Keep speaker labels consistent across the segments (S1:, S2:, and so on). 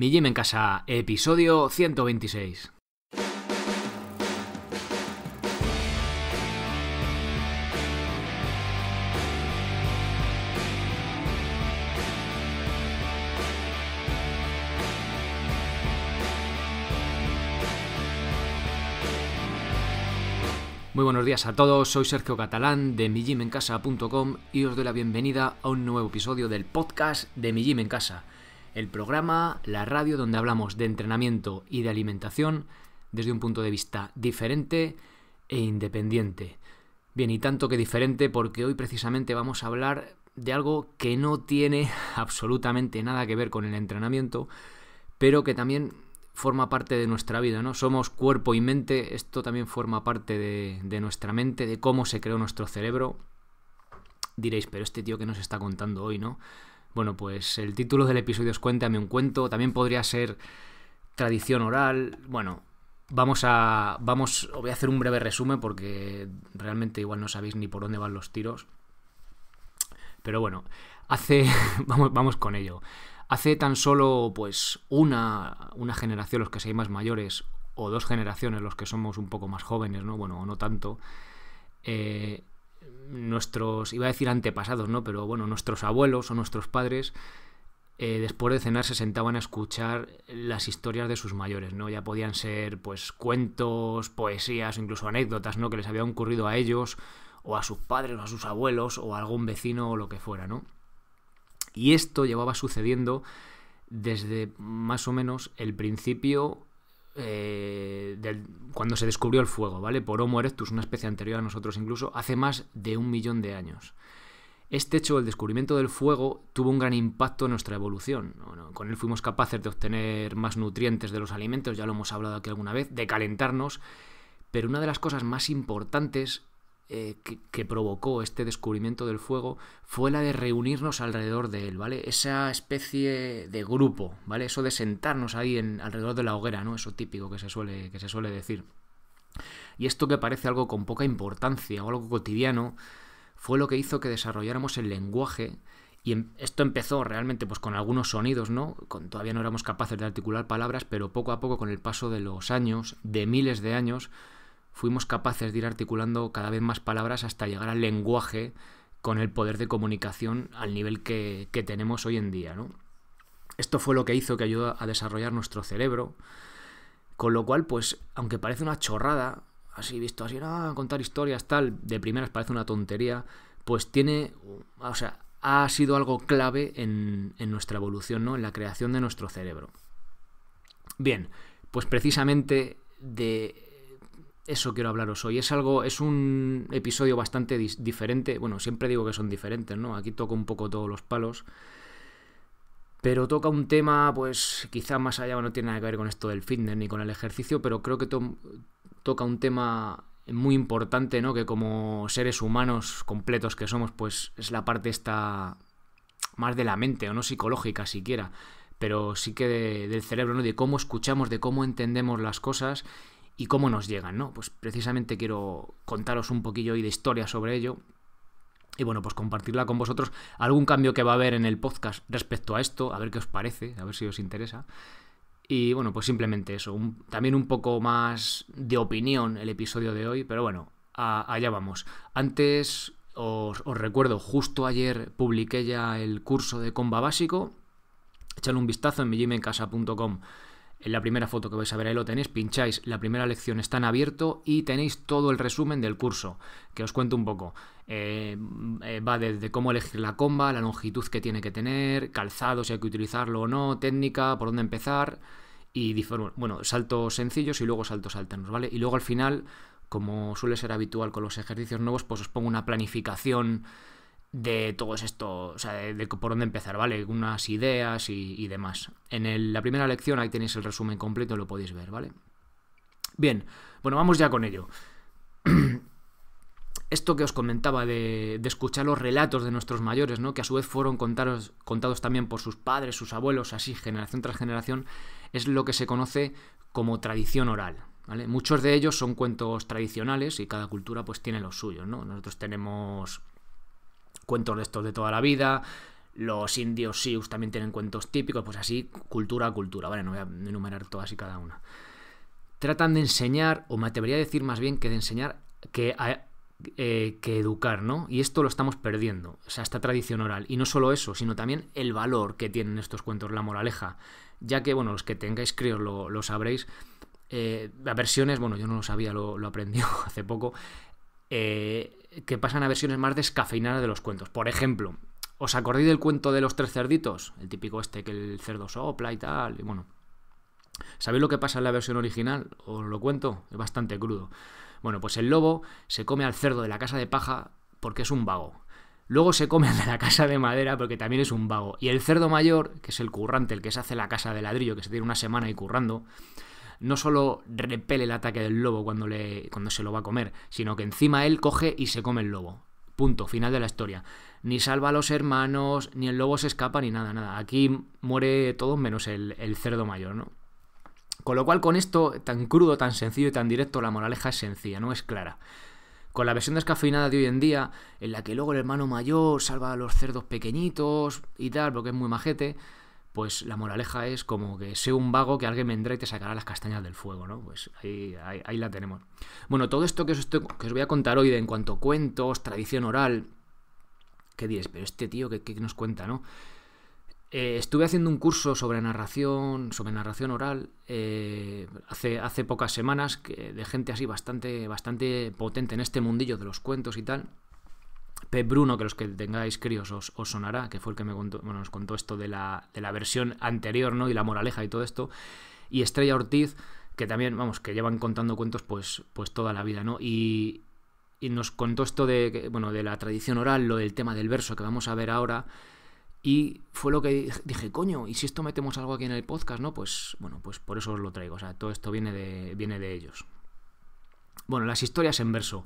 S1: Mi en Casa, episodio 126. Muy buenos días a todos, soy Sergio Catalán de Casa.com y os doy la bienvenida a un nuevo episodio del podcast de Mi en Casa el programa, la radio donde hablamos de entrenamiento y de alimentación desde un punto de vista diferente e independiente. Bien, y tanto que diferente porque hoy precisamente vamos a hablar de algo que no tiene absolutamente nada que ver con el entrenamiento, pero que también forma parte de nuestra vida, ¿no? Somos cuerpo y mente, esto también forma parte de, nuestra mente, de cómo se creó nuestro cerebro. Diréis, pero este tío que nos está contando hoy, ¿no? Bueno, pues el título del episodio es Cuéntame un cuento, también podría ser tradición oral, bueno, vamos a, vamos, voy a hacer un breve resumen porque realmente igual no sabéis ni por dónde van los tiros, pero bueno, hace, vamos, vamos con ello. Hace tan solo pues una, una generación, los que seáis más mayores, o dos generaciones, los que somos un poco más jóvenes, ¿no? Bueno, o no tanto, eh, nuestros, iba a decir antepasados, ¿no? Pero bueno, nuestros abuelos o nuestros padres, eh, después de cenar se sentaban a escuchar las historias de sus mayores, ¿no? Ya podían ser, pues, cuentos, poesías o incluso anécdotas, ¿no? Que les habían ocurrido a ellos o a sus padres o a sus abuelos o a algún vecino o lo que fuera, ¿no? Y esto llevaba sucediendo desde más o menos el principio eh, cuando se descubrió el fuego, ¿vale? Por Homo erectus, una especie anterior a nosotros incluso, hace más de un millón de años. Este hecho, el descubrimiento del fuego, tuvo un gran impacto en nuestra evolución. con él fuimos capaces de obtener más nutrientes de los alimentos, ya lo hemos hablado aquí alguna vez, de calentarnos, pero una de las cosas más importantes eh, que, provocó este descubrimiento del fuego fue la de reunirnos alrededor de él, ¿vale? Esa especie de grupo, ¿vale? Eso de sentarnos ahí en, alrededor de la hoguera, ¿no? Eso típico que se suele, que se suele decir. Y esto que parece algo con poca importancia o algo cotidiano, fue lo que hizo que desarrolláramos el lenguaje y em, esto empezó realmente pues con algunos sonidos, ¿no? Con, todavía no éramos capaces de articular palabras, pero poco a poco con el paso de los años, de miles de años, fuimos capaces de ir articulando cada vez más palabras hasta llegar al lenguaje con el poder de comunicación al nivel que, tenemos hoy en día. ¿no? Esto fue lo que hizo que ayudó a desarrollar nuestro cerebro, con lo cual, pues, aunque parece una chorrada, así visto así, ah, contar historias, tal, de primeras parece una tontería, pues tiene, o sea, ha sido algo clave en, en nuestra evolución, ¿no? En la creación de nuestro cerebro. Bien, pues precisamente de eso quiero hablaros hoy. Es algo, es un episodio bastante diferente. Bueno, siempre digo que son diferentes, ¿no? Aquí toco un poco todos los palos. Pero toca un tema, pues quizá más allá, no tiene nada que ver con esto del fitness ni con el ejercicio, pero creo que toca un tema muy importante, ¿no? Que como seres humanos completos que somos, pues es la parte esta más de la mente, o no psicológica siquiera, pero sí que del cerebro, ¿no? De cómo escuchamos, de cómo entendemos las cosas y cómo nos llegan, ¿no? Pues precisamente quiero contaros un poquillo hoy de historia sobre ello. Y bueno, pues compartirla con vosotros. Algún cambio que va a haber en el podcast respecto a esto, a ver qué os parece, a ver si os interesa. Y bueno, pues simplemente eso. también un poco más de opinión el episodio de hoy, pero bueno, allá vamos. Antes os, recuerdo, justo ayer publiqué ya el curso de comba básico. Echadle un vistazo en millimencasa.com en la primera foto que vais a ver ahí lo tenéis, pincháis la primera lección está en abierto y tenéis todo el resumen del curso, que os cuento un poco. Eh, eh, va desde cómo elegir la comba, la longitud que tiene que tener, calzado, si hay que utilizarlo o no, técnica, por dónde empezar y bueno, saltos sencillos y luego saltos alternos, ¿vale? Y luego al final, como suele ser habitual con los ejercicios nuevos, pues os pongo una planificación de todo esto, o sea, de, por dónde empezar, ¿vale? Unas ideas y, demás. En la primera lección ahí tenéis el resumen completo, lo podéis ver, ¿vale? Bien, bueno, vamos ya con ello. Esto que os comentaba de, escuchar los relatos de nuestros mayores, ¿no? que a su vez fueron contados también por sus padres, sus abuelos, así, generación tras generación, es lo que se conoce como tradición oral, ¿Vale? Muchos de ellos son cuentos tradicionales y cada cultura pues tiene los suyos, ¿no? Nosotros tenemos cuentos de estos de toda la vida. Los indios sius también tienen cuentos típicos, pues así, cultura a cultura. Vale, no voy a enumerar todas y cada una. Tratan de enseñar, o me atrevería a decir más bien que de enseñar que, eh, que educar, ¿no? Y esto lo estamos perdiendo, o sea, esta tradición oral. Y no solo eso, sino también el valor que tienen estos cuentos, la moraleja. Ya que, bueno, los que tengáis críos lo, sabréis, eh, versiones, bueno, yo no lo sabía, lo, lo aprendí hace poco. Eh, que pasan a versiones más descafeinadas de los cuentos. Por ejemplo, ¿os acordáis del cuento de los tres cerditos? El típico este que el cerdo sopla y tal, y bueno. ¿Sabéis lo que pasa en la versión original? Os lo cuento, es bastante crudo. Bueno, pues el lobo se come al cerdo de la casa de paja porque es un vago. Luego se come al de la casa de madera porque también es un vago. Y el cerdo mayor, que es el currante, el que se hace la casa de ladrillo, que se tiene una semana y currando, no solo repele el ataque del lobo cuando, le, cuando se lo va a comer, sino que encima él coge y se come el lobo. Punto, final de la historia. Ni salva a los hermanos, ni el lobo se escapa, ni nada, nada. Aquí muere todo menos el, cerdo mayor, ¿no? Con lo cual, con esto tan crudo, tan sencillo y tan directo, la moraleja es sencilla, no es clara. Con la versión descafeinada de hoy en día, en la que luego el hermano mayor salva a los cerdos pequeñitos y tal, porque es muy majete, pues la moraleja es como que sé un vago que alguien vendrá y te sacará las castañas del fuego, ¿no? Pues ahí, ahí, la tenemos. Bueno, todo esto que os, que os voy a contar hoy de en cuanto a cuentos, tradición oral, ¿qué dices? Pero este tío, ¿qué, nos cuenta, no? Eh, estuve haciendo un curso sobre narración, sobre narración oral, eh, hace, hace pocas semanas, que, de gente así bastante, bastante potente en este mundillo de los cuentos y tal. Pep Bruno, que los que tengáis críos os, sonará, que fue el que me contó, bueno, nos contó esto de la, versión anterior, ¿no? Y la moraleja y todo esto. Y Estrella Ortiz, que también, vamos, que llevan contando cuentos pues, pues toda la vida, ¿no? Y, nos contó esto de, bueno, de la tradición oral, lo del tema del verso que vamos a ver ahora. Y fue lo que dije, coño, ¿y si esto metemos algo aquí en el podcast, no? Pues bueno, pues por eso os lo traigo. O sea, todo esto viene de, viene de ellos. Bueno, las historias en verso.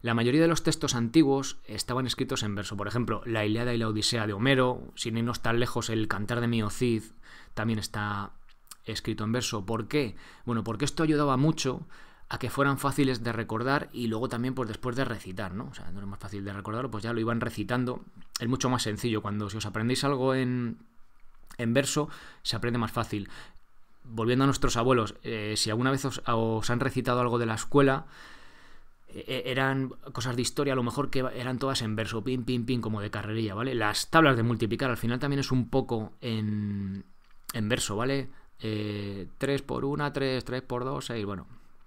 S1: La mayoría de los textos antiguos estaban escritos en verso. Por ejemplo, la Ilíada y la Odisea de Homero, sin irnos tan lejos, el Cantar de Miocid también está escrito en verso. ¿Por qué? Bueno, porque esto ayudaba mucho a que fueran fáciles de recordar y luego también pues después de recitar, ¿no? O sea, no era más fácil de recordarlo, pues ya lo iban recitando. Es mucho más sencillo cuando si os aprendéis algo en, en verso se aprende más fácil. Volviendo a nuestros abuelos, eh, si alguna vez os han recitado algo de la escuela, e-, e-, eran cosas de historia, a lo mejor que eran todas en verso, pim, pim, pin, como de carrerilla, ¿vale? Las tablas de multiplicar al final también es un poco en, en verso, ¿vale? 3 eh, por 1, 3, 3 por 2, 6, bueno,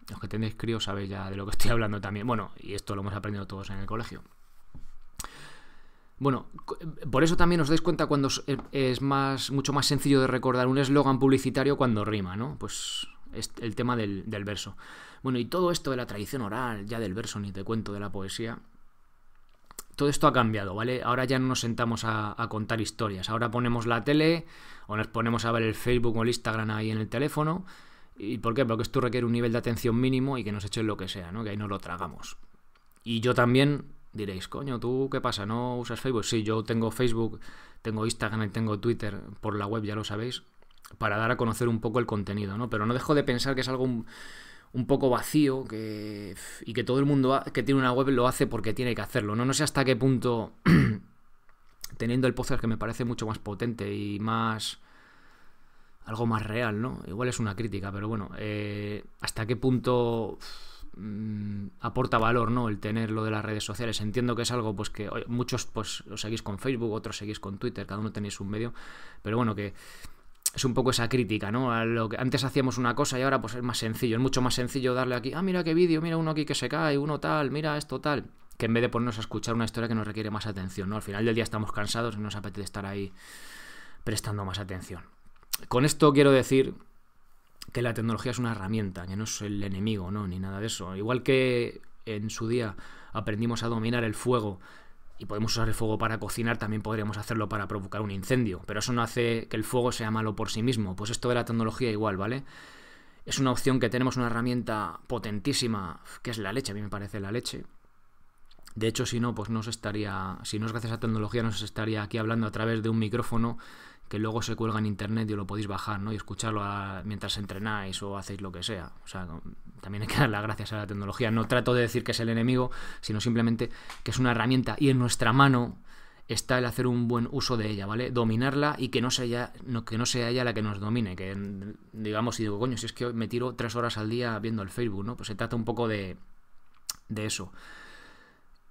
S1: los que tenéis crío sabéis ya de lo que estoy hablando también, bueno, y esto lo hemos aprendido todos en el colegio. Bueno, por eso también os dais cuenta cuando es más, mucho más sencillo de recordar un eslogan publicitario cuando rima, ¿no? Pues el tema del, verso. Bueno, y todo esto de la tradición oral, ya del verso, ni te cuento de la poesía, todo esto ha cambiado, ¿vale? Ahora ya no nos sentamos a, contar historias. Ahora ponemos la tele o nos ponemos a ver el Facebook o el Instagram ahí en el teléfono. ¿Y por qué? Porque esto requiere un nivel de atención mínimo y que nos echen lo que sea, ¿no? Que ahí no lo tragamos. Y yo también diréis, coño, ¿tú qué pasa? ¿No usas Facebook? Sí, yo tengo Facebook, tengo Instagram y tengo Twitter por la web, ya lo sabéis para dar a conocer un poco el contenido, ¿no? Pero no dejo de pensar que es algo un, poco vacío y que todo el mundo que tiene una web lo hace porque tiene que hacerlo, ¿no? No sé hasta qué punto, teniendo el podcast que me parece mucho más potente y más... algo más real, ¿no? Igual es una crítica, pero bueno, eh, hasta qué punto mm, aporta valor, ¿no? El tener lo de las redes sociales. Entiendo que es algo, pues que muchos pues lo seguís con Facebook, otros seguís con Twitter, cada uno tenéis un medio, pero bueno, que es un poco esa crítica, ¿no? A lo que antes hacíamos una cosa y ahora pues es más sencillo, es mucho más sencillo darle aquí, ah, mira qué vídeo, mira uno aquí que se cae, uno tal, mira esto tal, que en vez de ponernos a escuchar una historia que nos requiere más atención, ¿no? Al final del día estamos cansados y nos apetece estar ahí prestando más atención. Con esto quiero decir que la tecnología es una herramienta, que no es el enemigo, ¿no? Ni nada de eso. Igual que en su día aprendimos a dominar el fuego y podemos usar el fuego para cocinar, también podríamos hacerlo para provocar un incendio, pero eso no hace que el fuego sea malo por sí mismo. Pues esto de la tecnología igual, ¿vale? Es una opción que tenemos una herramienta potentísima, que es la leche, a mí me parece la leche. De hecho, si no, pues no se estaría, si no es gracias a tecnología, no se estaría aquí hablando a través de un micrófono que luego se cuelga en internet y lo podéis bajar, ¿no? Y escucharlo mientras entrenáis o hacéis lo que sea. O sea, también hay que dar las gracias a la tecnología. No trato de decir que es el enemigo, sino simplemente que es una herramienta y en nuestra mano está el hacer un buen uso de ella, ¿vale? Dominarla y que no sea ella, que no la que nos domine, que digamos y digo, coño, si es que me tiro tres horas al día viendo el Facebook, ¿no? Pues se trata un poco de, eso.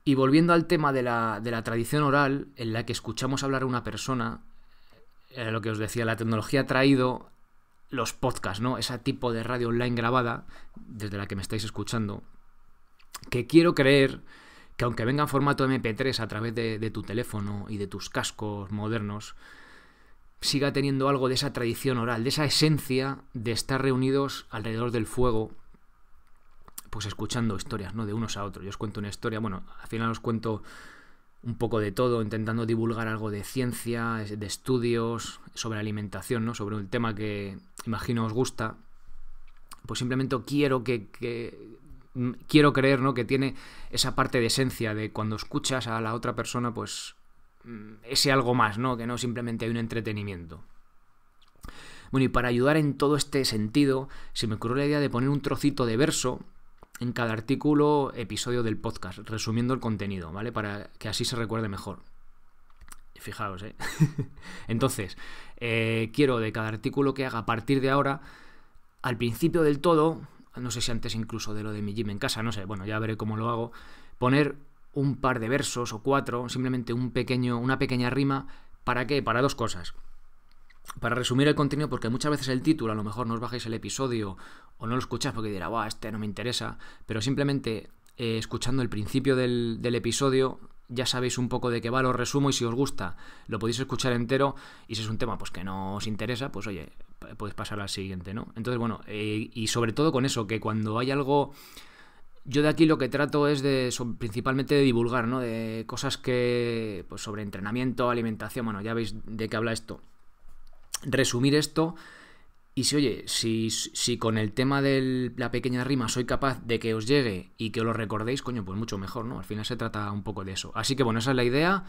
S1: Y volviendo al tema de la, de la tradición oral, en la que escuchamos hablar a una persona era lo que os decía, la tecnología ha traído los podcasts, ¿no? Ese tipo de radio online grabada, desde la que me estáis escuchando, que quiero creer que aunque venga en formato MP3 a través de, de tu teléfono y de tus cascos modernos, siga teniendo algo de esa tradición oral, de esa esencia de estar reunidos alrededor del fuego, pues escuchando historias, ¿no? De unos a otros. Yo os cuento una historia, bueno, al final os cuento un poco de todo, intentando divulgar algo de ciencia, de estudios, sobre alimentación, ¿no? Sobre un tema que imagino os gusta. Pues simplemente quiero que, mm, quiero creer, ¿no? Que tiene esa parte de esencia de cuando escuchas a la otra persona, pues mm, ese algo más, ¿no? Que no simplemente hay un entretenimiento. Bueno, y para ayudar en todo este sentido, se me ocurrió la idea de poner un trocito de verso en cada artículo, episodio del podcast, resumiendo el contenido, ¿vale? Para que así se recuerde mejor. Fijaos, ¿eh? Entonces, eh, quiero de cada artículo que haga a partir de ahora, al principio del todo, no sé si antes incluso de lo de mi gym en casa, no sé, bueno, ya veré cómo lo hago, poner un par de versos o cuatro, simplemente un pequeño, una pequeña rima, ¿para qué? Para dos cosas para resumir el contenido, porque muchas veces el título, a lo mejor no os bajáis el episodio o no lo escucháis porque dirá, Buah, este no me interesa, pero simplemente eh, escuchando el principio del, episodio ya sabéis un poco de qué va, lo resumo y si os gusta lo podéis escuchar entero y si es un tema pues que no os interesa, pues oye, podéis pasar al siguiente, ¿no? Entonces, bueno, eh, y sobre todo con eso, que cuando hay algo... Yo de aquí lo que trato es de principalmente de divulgar, ¿no? De cosas que pues sobre entrenamiento, alimentación, bueno, ya veis de qué habla esto resumir esto. Y si, oye, si, si con el tema de la pequeña rima soy capaz de que os llegue y que os lo recordéis, coño, pues mucho mejor, ¿no? Al final se trata un poco de eso. Así que bueno, esa es la idea.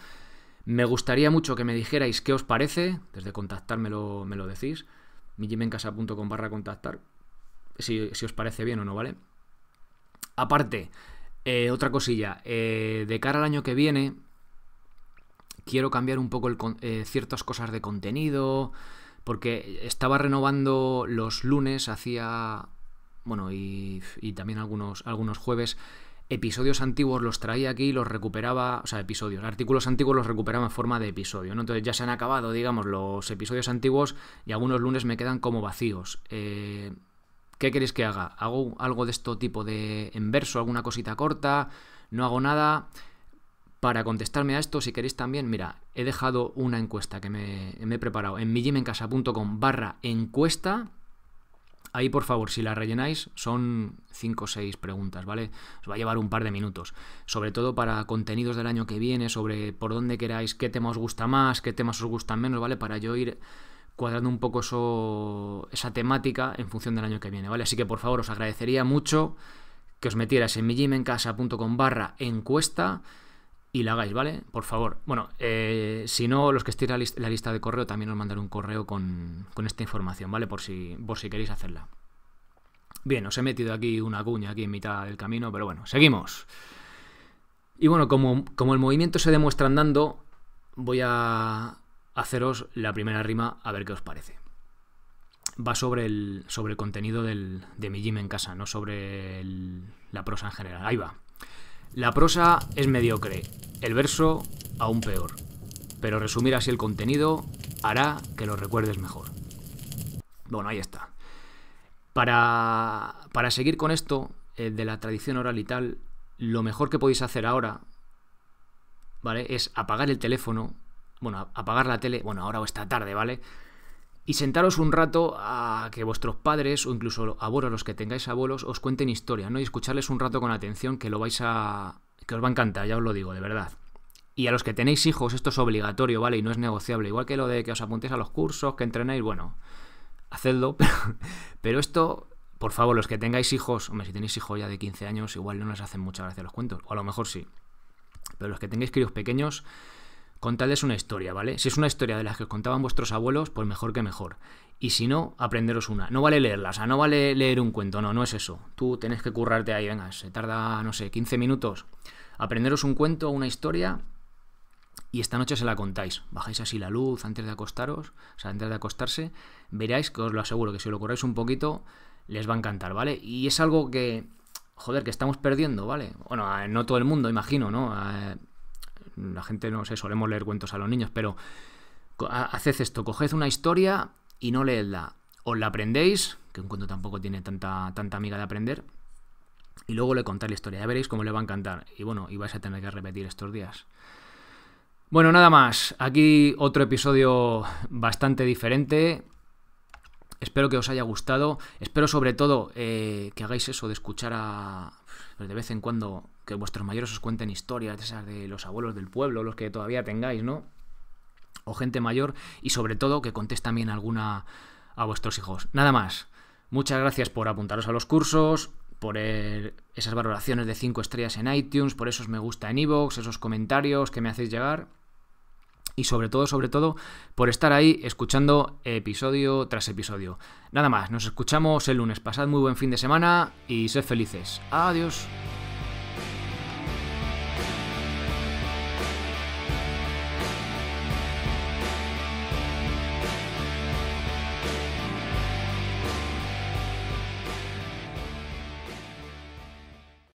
S1: Me gustaría mucho que me dijerais qué os parece. Desde contactar me lo, me lo decís. mijimencasa.com barra contactar. Si, os parece bien o no, ¿vale? Aparte, eh, otra cosilla. Eh, de cara al año que viene, quiero cambiar un poco eh, ciertas cosas de contenido porque estaba renovando los lunes, hacía, bueno, y, y también algunos, algunos jueves, episodios antiguos los traía aquí los recuperaba, o sea, episodios, artículos antiguos los recuperaba en forma de episodio, Entonces ya se han acabado, digamos, los episodios antiguos y algunos lunes me quedan como vacíos. Eh, ¿Qué queréis que haga? ¿Hago algo de esto tipo de en verso, alguna cosita corta? ¿No hago nada? Para contestarme a esto, si queréis también, mira, he dejado una encuesta que me, he preparado en mijimencasa.com barra encuesta. Ahí, por favor, si la rellenáis, son 5 o 6 preguntas, ¿vale? Os va a llevar un par de minutos. Sobre todo para contenidos del año que viene, sobre por dónde queráis, qué tema os gusta más, qué temas os gustan menos, ¿vale? Para yo ir cuadrando un poco eso, esa temática en función del año que viene, ¿vale? Así que, por favor, os agradecería mucho que os metierais en millimencasa.com barra encuesta y la hagáis, ¿vale? Por favor. Bueno, eh, si no, los que estéis en la, lista de correo también os mandaré un correo con, esta información, ¿vale? Por si, por si queréis hacerla. Bien, os he metido aquí una cuña aquí en mitad del camino, pero bueno, seguimos. Y bueno, como, como el movimiento se demuestra andando, voy a haceros la primera rima a ver qué os parece. Va sobre el, sobre el contenido del, de mi gym en casa, no sobre la prosa en general. Ahí va. La prosa es mediocre, el verso aún peor, pero resumir así el contenido hará que lo recuerdes mejor. Bueno, ahí está. Para, seguir con esto eh, de la tradición oral y tal, lo mejor que podéis hacer ahora, ¿vale? Es apagar el teléfono, bueno, apagar la tele, bueno, ahora o esta tarde, ¿vale? y sentaros un rato a que vuestros padres o incluso abuelos, los que tengáis abuelos, os cuenten historia ¿no? Y escucharles un rato con atención que lo vais a... que os va a encantar, ya os lo digo, de verdad. Y a los que tenéis hijos, esto es obligatorio, ¿vale? Y no es negociable. Igual que lo de que os apuntéis a los cursos, que entrenéis, bueno, hacedlo. Pero, pero esto, por favor, los que tengáis hijos, hombre, si tenéis hijos ya de 15 años, igual no les hacen mucha gracia los cuentos. O a lo mejor sí. Pero los que tengáis críos pequeños, Contadles una historia, ¿vale? Si es una historia de las que os contaban vuestros abuelos, pues mejor que mejor. Y si no, aprenderos una. No vale leerla, o sea, no vale leer un cuento, no, no es eso. Tú tenés que currarte ahí, venga, se tarda, no sé, 15 minutos. Aprenderos un cuento, una historia, y esta noche se la contáis. Bajáis así la luz antes de acostaros, o sea, antes de acostarse, veréis que os lo aseguro que si lo corréis un poquito, les va a encantar, ¿vale? Y es algo que, joder, que estamos perdiendo, ¿vale? Bueno, no todo el mundo, imagino, ¿no? la gente no sé, solemos leer cuentos a los niños, pero haced esto, coged una historia y no leedla. Os la aprendéis, que un cuento tampoco tiene tanta, tanta amiga de aprender, y luego le contáis la historia. Ya veréis cómo le va a encantar. Y bueno, y vais a tener que repetir estos días. Bueno, nada más. Aquí otro episodio bastante diferente. Espero que os haya gustado. Espero sobre todo eh, que hagáis eso de escuchar a... De vez en cuando que vuestros mayores os cuenten historias de esas de los abuelos del pueblo, los que todavía tengáis, ¿no? O gente mayor y sobre todo que contéis también alguna a vuestros hijos. Nada más. Muchas gracias por apuntaros a los cursos, por esas valoraciones de 5 estrellas en iTunes, por esos me gusta en iVoox, esos comentarios que me hacéis llegar. Y sobre todo, sobre todo, por estar ahí escuchando episodio tras episodio. Nada más, nos escuchamos el lunes. Pasad muy buen fin de semana y sed felices. Adiós.